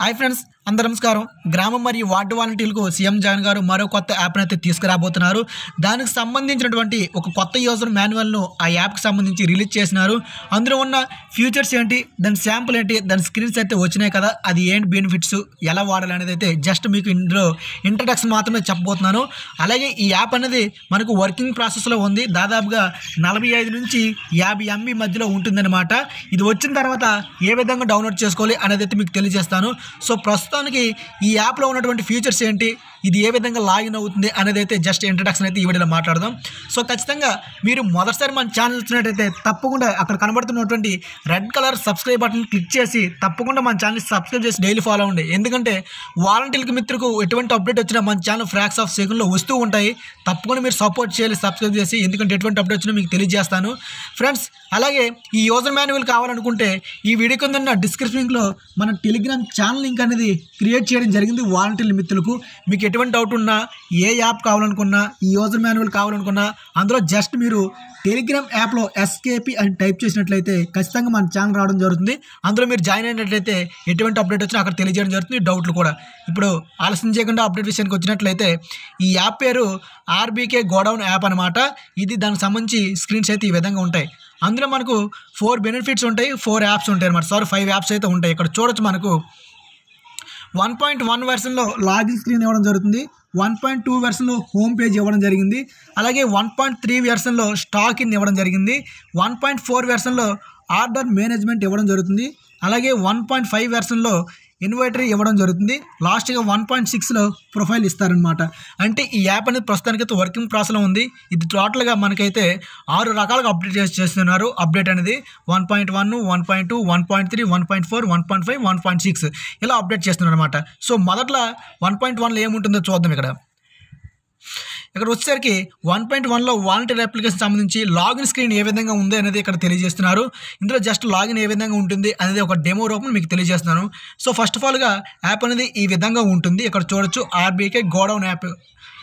Hi friends, అందరు నమస్కారం గ్రామం మరియు వార్డు వాలంటీర్లకు సీఎం జగన్ గారు మరో కొత్త యాప్ను అయితే తీసుకురాబోతున్నారు దానికి సంబంధించినటువంటి ఒక కొత్త యూజర్ మాన్యువల్ను ఆ యాప్కి సంబంధించి రిలీజ్ చేసినారు అందులో ఉన్న ఫ్యూచర్స్ ఏంటి దాని శాంపుల్ ఏంటి దాని స్క్రీన్స్ అయితే వచ్చినాయి కదా అది ఏంటి బెనిఫిట్స్ ఎలా వాడాలి అనేది అయితే జస్ట్ మీకు ఇందులో ఇంట్రడక్షన్ మాత్రమే చెప్పబోతున్నాను అలాగే ఈ యాప్ అనేది మనకు వర్కింగ్ ప్రాసెస్లో ఉంది దాదాపుగా నలభై ఐదు నుంచి యాభై ఎంబీ మధ్యలో ఉంటుందన్నమాట ఇది వచ్చిన తర్వాత ఏ విధంగా డౌన్లోడ్ చేసుకోవాలి అనేది అయితే మీకు తెలియజేస్తాను సో ప్రస్తుతం ప్రస్తుతానికి ఈ యాప్లో ఉన్నటువంటి ఫీచర్స్ ఏంటి ఇది ఏ విధంగా లాగిన్ అవుతుంది అనేది అయితే జస్ట్ ఇంట్రడక్షన్ అయితే ఈ వీడియోలో మాట్లాడదాం సో ఖచ్చితంగా మీరు మొదటిసారి మన ఛానల్ వచ్చినట్టయితే తప్పకుండా అక్కడ కనబడుతున్నటువంటి red colour subscribe button click చేసి తప్పకుండా మన ఛానల్ సబ్స్క్రైబ్ చేసి డైలీ ఫాలో అవ్వండి ఎందుకంటే వాలంటీర్కి మిత్రుకు ఎటువంటి అప్డేట్ వచ్చినా మన ఛానల్ ఫ్రాక్స్ ఆఫ్ సెకండ్లో వస్తూ ఉంటాయి తప్పకుండా మీరు సపోర్ట్ చేయాలి సబ్స్క్రైబ్ చేసి ఎందుకంటే ఎటువంటి అప్డేట్ వచ్చినా మీకు తెలియజేస్తాను ఫ్రెండ్స్ అలాగే ఈ యూజర్ మాన్యువల్ కావాలనుకుంటే ఈ వీడియో కింద డిస్క్రిప్షన్లో మన టెలిగ్రామ్ ఛానల్ లింక్ అనేది క్రియేట్ చేయడం జరిగింది వాలంటీర్ మిత్రులకు మీకు ఎటువంటి డౌట్ ఉన్నా ఏ యాప్ కావాలనుకున్నా ఈ యూజర్ మాన్యువల్ కావాలనుకున్నా అందులో జస్ట్ మీరు టెలిగ్రామ్ యాప్లో ఎస్కేపి అని టైప్ చేసినట్లయితే ఖచ్చితంగా మన ఛానల్ రావడం జరుగుతుంది అందులో మీరు జాయిన్ అయినట్లయితే ఎటువంటి అప్డేట్ వచ్చినా అక్కడ తెలియజేయడం జరుగుతుంది డౌట్లు కూడా ఇప్పుడు ఆలస్యం చేయకుండా అప్డేట్ విషయానికి వచ్చినట్లయితే ఈ యాప్ పేరు ఆర్బీకే గోడౌన్ యాప్ అనమాట ఇది దానికి సంబంధించి స్క్రీన్స్ అయితే ఈ విధంగా ఉంటాయి అందులో మనకు ఫోర్ బెనిఫిట్స్ ఉంటాయి ఫోర్ యాప్స్ ఉంటాయి అనమాట సారీ ఫైవ్ యాప్స్ అయితే ఉంటాయి ఇక్కడ చూడొచ్చు మనకు వన్ పాయింట్ వన్ వెర్షన్లో లాగిన్ స్క్రీన్ ఇవ్వడం జరుగుతుంది వన్ పాయింట్ టూ వెర్షన్లో హోమ్ పేజ్ ఇవ్వడం జరిగింది అలాగే వన్ పాయింట్ త్రీ వెర్షన్లో స్టాక్ ఇన్ ఇవ్వడం జరిగింది వన్ పాయింట్ ఫోర్ వెర్షన్లో ఆర్డర్ మేనేజ్మెంట్ ఇవ్వడం జరుగుతుంది అలాగే వన్ పాయింట్ ఫైవ్ వెర్షన్లో ఇన్వైటరీ ఇవ్వడం జరుగుతుంది లాస్ట్గా వన్ పాయింట్ సిక్స్లో ప్రొఫైల్ ఇస్తారనమాట అంటే ఈ యాప్ అనేది ప్రస్తుతానికైతే వర్కింగ్ ప్రాసెస్లో ఉంది ఇది టోటల్గా మనకైతే ఆరు రకాలుగా అప్డేట్ చేసి చేస్తున్నారు అప్డేట్ అనేది one point one one point two one point three one point four one point five one point six ఇలా అప్డేట్ చేస్తున్నారు అనమాట సో మొదట్లో వన్ పాయింట్ వన్లో ఏముంటుందో చూద్దాం ఇక్కడ ఇక్కడ వచ్చేసరికి వన్ పాయింట్ వన్లో వాలంటీర్ అప్లికేషన్ సంబంధించి లాగిన్ స్క్రీన్ ఏ విధంగా ఉంది అనేది ఇక్కడ తెలియజేస్తున్నారు ఇందులో జస్ట్ లాగిన్ ఏ విధంగా ఉంటుంది అనేది ఒక డెమో రూపం మీకు తెలియజేస్తున్నాను సో ఫస్ట్ ఆఫ్ ఆల్గా యాప్ అనేది ఈ విధంగా ఉంటుంది ఇక్కడ చూడొచ్చు ఆర్బీకే గోడౌన్ యాప్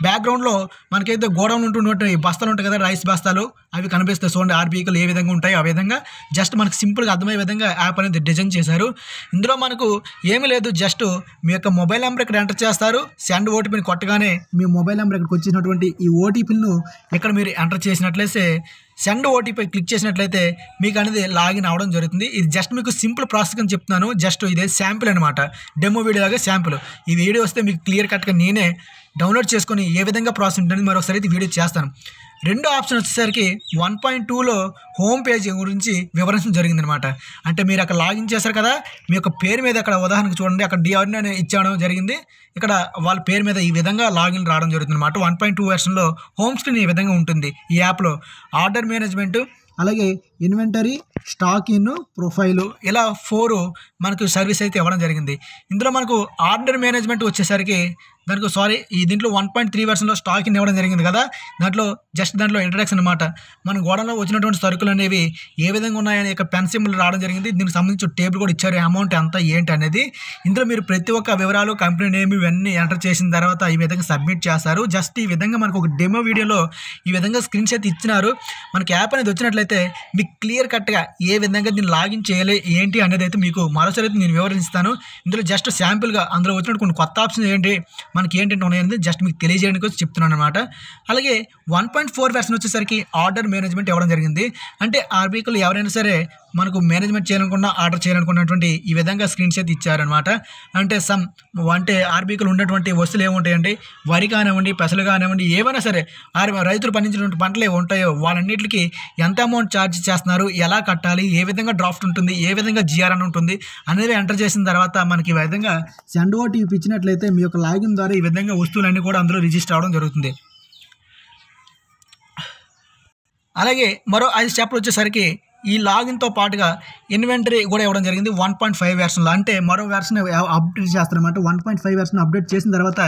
బ్యాక్గ్రౌండ్లో మనకైతే గోడౌన్ ఉంటున్నట్టు బస్తాలు ఉంటాయి కదా రైస్ బస్తాలు అవి కనిపిస్తాయి చూడండి ఆర్బీఐలు ఏ విధంగా ఉంటాయి ఆ విధంగా జస్ట్ మనకు సింపుల్గా అర్థమయ్యే విధంగా యాప్ అనేది డిజైన్ చేశారు ఇందులో మనకు ఏమీ లేదు జస్ట్ మీ యొక్క మొబైల్ నెంబర్ ఇక్కడ ఎంటర్ చేస్తారు సెండ్ ఓటీపీని కొట్టగానే మీ మొబైల్ నెంబర్ ఇక్కడికి వచ్చినటువంటి ఉన్నటువంటి ఈ ఓటీపీలను ఇక్కడ మీరు ఎంటర్ చేసినట్లయితే సెండ్ ఓటీపీ క్లిక్ చేసినట్లయితే మీకు అనేది లాగిన్ అవ్వడం జరుగుతుంది ఇది జస్ట్ మీకు సింపుల్ ప్రాసెస్ అని చెప్తున్నాను జస్ట్ ఇదే శాంపుల్ అనమాట డెమో వీడియోగా శాంపుల్ ఈ వీడియో వస్తే మీకు క్లియర్ కట్గా నేనే డౌన్లోడ్ చేసుకొని ఏ విధంగా ప్రాసెస్ ఉంటుంది మరొకసారి అయితే వీడియో చేస్తాను రెండు ఆప్షన్ వచ్చేసరికి వన్ పాయింట్ టూలో హోమ్ పేజ్ గురించి వివరించడం జరిగిందనమాట అంటే మీరు అక్కడ లాగిన్ చేశారు కదా మీ యొక్క పేరు మీద అక్కడ ఉదాహరణకు చూడండి అక్కడ డిఆర్ని ఇచ్చాడం జరిగింది ఇక్కడ వాళ్ళ పేరు మీద ఈ విధంగా లాగిన్ రావడం జరుగుతుంది అనమాట వన్ పాయింట్ టూ వర్షన్లో హోమ్ స్క్రీన్ ఈ విధంగా ఉంటుంది ఈ యాప్లో ఆర్డర్ మేనేజ్మెంట్ అలాగే ఇన్వెంటరీ స్టాక్ ఇన్ ప్రొఫైలు ఇలా ఫోర్ మనకు సర్వీస్ అయితే ఇవ్వడం జరిగింది ఇందులో మనకు ఆర్డర్ మేనేజ్మెంట్ వచ్చేసరికి దానికి సారీ ఈ దీంట్లో వన్ పాయింట్ త్రీ వెర్షన్లో స్టాక్ ఇన్ ఇవ్వడం జరిగింది కదా దాంట్లో జస్ట్ దాంట్లో ఇంట్రడక్షన్ అనమాట మన గోడలో వచ్చినటువంటి సరుకులు అనేవి ఏ విధంగా ఉన్నాయని యొక్క పెన్సిమ్లు రావడం జరిగింది దీనికి సంబంధించి టేబుల్ కూడా ఇచ్చారు అమౌంట్ ఎంత ఏంటి అనేది ఇందులో మీరు ప్రతి ఒక్క వివరాలు కంపెనీ నేమ్ ఇవన్నీ ఎంటర్ చేసిన తర్వాత ఈ విధంగా సబ్మిట్ చేస్తారు జస్ట్ ఈ విధంగా మనకు ఒక డెమో వీడియోలో ఈ విధంగా స్క్రీన్ షాట్ ఇచ్చినారు మనకి యాప్ అనేది వచ్చినట్లయితే మీ క్లియర్ కట్గా ఏ విధంగా దీన్ని లాగిన్ చేయలే ఏంటి అనేది అయితే మీకు మరోసారి అయితే నేను వివరిస్తాను ఇందులో జస్ట్ శాంపుల్గా అందులో వచ్చినట్టు కొన్ని కొత్త ఆప్షన్స్ ఏంటి మనకి ఏంటంటే ఉన్నాయని జస్ట్ మీకు తెలియజేయడానికి వచ్చి చెప్తున్నాను అనమాట అలాగే వన్ పాయింట్ ఫోర్ వెర్షన్ వచ్చేసరికి ఆర్డర్ మేనేజ్మెంట్ ఇవ్వడం జరిగింది అంటే ఆర్బీకులు ఎవరైనా సరే మనకు మేనేజ్మెంట్ చేయాలనుకున్నా ఆర్డర్ చేయాలనుకున్నటువంటి ఈ విధంగా స్క్రీన్ షాట్ ఇచ్చారనమాట అంటే సమ్ అంటే ఆర్బీకులు ఉన్నటువంటి వస్తువులు ఏముంటాయండి వరి కానివ్వండి పెసలు కానివ్వండి ఏవైనా సరే రైతులు పండించినటువంటి పంటలు ఉంటాయో వాళ్ళన్నింటికి ఎంత అమౌంట్ ఛార్జ్ చేస్తారు రాస్తున్నారు ఎలా కట్టాలి ఏ విధంగా డ్రాఫ్ట్ ఉంటుంది ఏ విధంగా జిఆర్ఎన్ ఉంటుంది అనేది ఎంటర్ చేసిన తర్వాత మనకి ఈ విధంగా సెండ్ ఓటీపీ ఇచ్చినట్లయితే మీ యొక్క లాగిన్ ద్వారా ఈ విధంగా వస్తువులన్నీ కూడా అందులో రిజిస్టర్ అవడం జరుగుతుంది అలాగే మరో ఐదు స్టెప్లు వచ్చేసరికి ఈ లాగిన్తో పాటుగా ఇన్వెంటరీ కూడా ఇవ్వడం జరిగింది వన్ పాయింట్ ఫైవ్ వెర్షన్లో అంటే మరో వెర్షన్ అప్డేట్ చేస్తారన్నమాట one point five version update చేసిన తర్వాత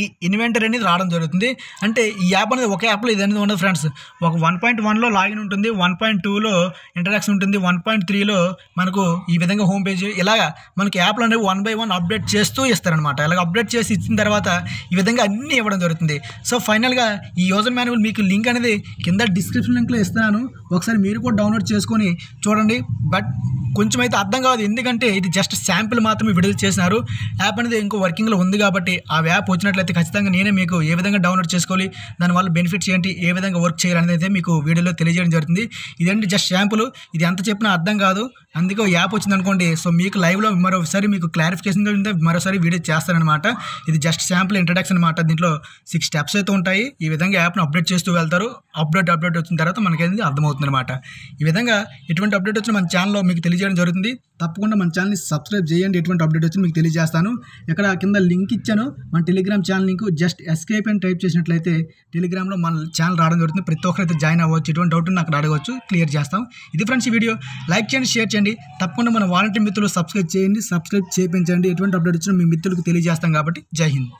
ఈ ఇన్వెంటరీ అనేది రావడం జరుగుతుంది అంటే ఈ యాప్ అనేది ఒక యాప్లో ఇది అనేది ఉండదు ఫ్రెండ్స్ ఒక వన్ పాయింట్ వన్లో లాగిన్ ఉంటుంది వన్ పాయింట్ టూలో ఇంటరాక్షన్ ఉంటుంది వన్ పాయింట్ త్రీలో మనకు ఈ విధంగా హోమ్ పేజ్ ఇలాగా మనకి యాప్లు అనేవి వన్ బై వన్ అప్డేట్ చేస్తూ ఇస్తారనమాట ఇలాగ అప్డేట్ చేసి ఇచ్చిన తర్వాత ఈ విధంగా అన్నీ ఇవ్వడం జరుగుతుంది సో ఫైనల్గా ఈ యూజర్ మాన్యువల్ మీకు లింక్ అనేది కింద డిస్క్రిప్షన్ లింక్లో ఇస్తున్నాను ఒకసారి మీరు కూడా డౌన్లోడ్ చేసుకొని చూడండి బట్ కొంచెం అయితే అర్థం కాదు ఎందుకంటే ఇది జస్ట్ శాంపిల్ మాత్రమే విడుదల చేసినారు యాప్ అనేది ఇంకో వర్కింగ్లో ఉంది కాబట్టి ఆ యాప్ వచ్చినట్లయితే ఖచ్చితంగా నేనే మీకు ఏ విధంగా డౌన్లోడ్ చేసుకోవాలి దానివల్ల బెనిఫిట్స్ ఏంటి ఏ విధంగా వర్క్ చేయాలి అనేది మీకు వీడియోలో తెలియజేయడం జరుగుతుంది ఇదేంటి జస్ట్ శాంపుల్ ఇది ఎంత చెప్పినా అర్థం కాదు అందుకే యాప్ వచ్చింది అనుకోండి సో మీకు లైవ్లో మరోసారి మీకు క్లారిఫికేషన్ ఉంటే మరోసారి వీడియో చేస్తారనమాట ఇది జస్ట్ శాంపుల్ ఇంట్రడక్షన్ అనమాట దీంట్లో సిక్స్ స్టెప్స్ అయితే ఉంటాయి ఈ విధంగా యాప్ను అప్డేట్ చేస్తూ వెళ్తారు అప్డేట్ అప్డేట్ వచ్చిన తర్వాత మనకి అర్థమవుతుంది అనమాట ఈ విధంగా ఎటువంటి అప్డేట్ వచ్చినా మన ఛానల్లో మీకు తెలియజే తెలియజేయడం జరుగుతుంది తప్పకుండా మన ఛానల్ని సబ్స్క్రైబ్ చేయండి ఎటువంటి అప్డేట్ వచ్చి మీకు తెలియజేస్తాను ఇక్కడ కింద లింక్ ఇచ్చాను మన Telegram channel link just escape అని టైప్ చేసినట్లయితే టెలిగ్రామ్లో మన ఛానల్ రావడం జరుగుతుంది ప్రతి ఒక్కరు అయితే జాయిన్ అవ్వచ్చు ఎటువంటి డౌట్ అక్కడ అడగవచ్చు క్లియర్ చేస్తాం ఇది ఫ్రెండ్స్ ఈ వీడియో లైక్ చేయండి షేర్ చేయండి తప్పకుండా మన వాలంటీర్ మిత్రులు సబ్స్క్రైబ్ చేయండి సబ్స్క్రైబ్ చేయించండి ఎటువంటి అప్డేట్ వచ్చినా మీ మిత్రులకు తెలియజేస్తాం కాబట్టి జై హింద్